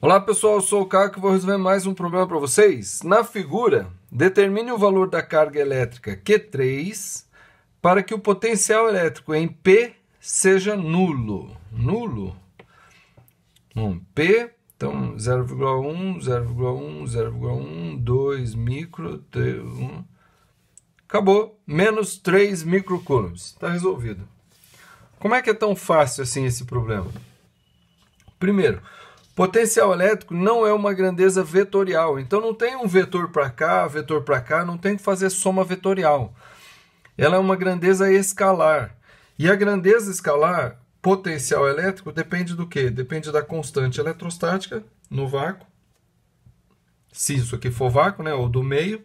Olá pessoal, eu sou o Caco e vou resolver mais um problema para vocês. Na figura, determine o valor da carga elétrica Q3 para que o potencial elétrico em P seja nulo. Nulo? Um P, então 0,1, 0,1, 0,1, 2 micro, 3, 1. Acabou. Menos 3 microcoulombs. Está resolvido. Como é que é tão fácil assim esse problema? Primeiro, Potencial elétrico não é uma grandeza vetorial, então não tem um vetor para cá, vetor para cá, não tem que fazer soma vetorial. Ela é uma grandeza escalar. E a grandeza escalar, potencial elétrico, depende do que? Depende da constante eletrostática no vácuo, se isso aqui for vácuo, né, ou do meio,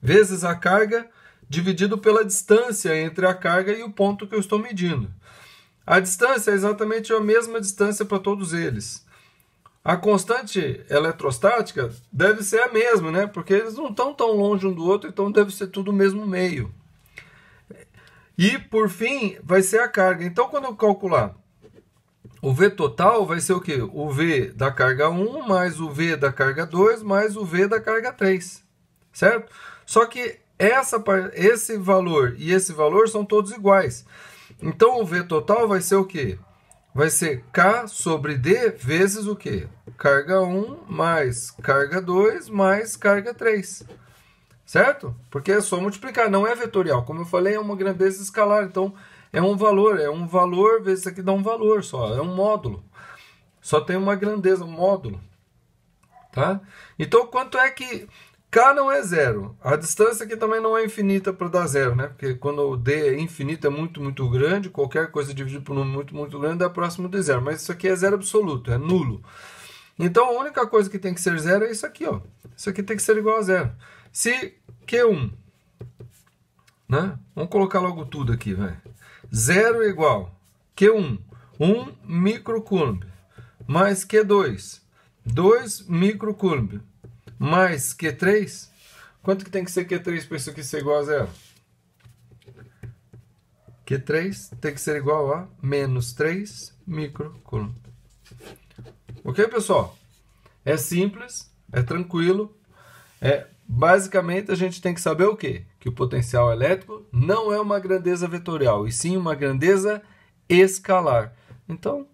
vezes a carga dividido pela distância entre a carga e o ponto que eu estou medindo. A distância é exatamente a mesma distância para todos eles. A constante eletrostática deve ser a mesma, né? Porque eles não estão tão longe um do outro, então deve ser tudo o mesmo meio. E por fim, vai ser a carga. Então, quando eu calcular o V total, vai ser o quê? O V da carga 1 mais o V da carga 2 mais o V da carga 3. Certo? Só que essa, esse valor e esse valor são todos iguais. Então o V total vai ser o quê? Vai ser K sobre D vezes o quê? Carga 1 mais carga 2 mais carga 3. Certo? Porque é só multiplicar, não é vetorial. Como eu falei, é uma grandeza escalar. Então é um valor, é um valor vezes aqui dá um valor só, é um módulo. Só tem uma grandeza, um módulo. Tá? Então quanto é que K não é zero. A distância aqui também não é infinita para dar zero, né? Porque quando o D é infinito é muito, muito grande, qualquer coisa dividida por um número muito, muito grande dá próximo de zero. Mas isso aqui é zero absoluto, é nulo. Então a única coisa que tem que ser zero é isso aqui, ó. Isso aqui tem que ser igual a zero. Se Q1, né? Vamos colocar logo tudo aqui, vai. Zero é igual Q1, 1 microcoulomb, mais Q2, 2 microcoulomb, mais Q3, quanto que tem que ser Q3 para isso aqui ser igual a zero? Q3 tem que ser igual a menos 3 microcoulomb. Ok, pessoal? É simples, é tranquilo. É, basicamente, a gente tem que saber o quê? Que o potencial elétrico não é uma grandeza vetorial, e sim uma grandeza escalar. Então,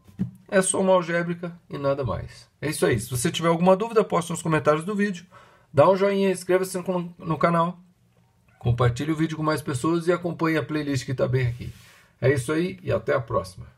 é soma algébrica e nada mais. É isso aí. Se você tiver alguma dúvida, poste nos comentários do vídeo. Dá um joinha, inscreva-se no, no canal. Compartilhe o vídeo com mais pessoas e acompanhe a playlist que está bem aqui. É isso aí e até a próxima.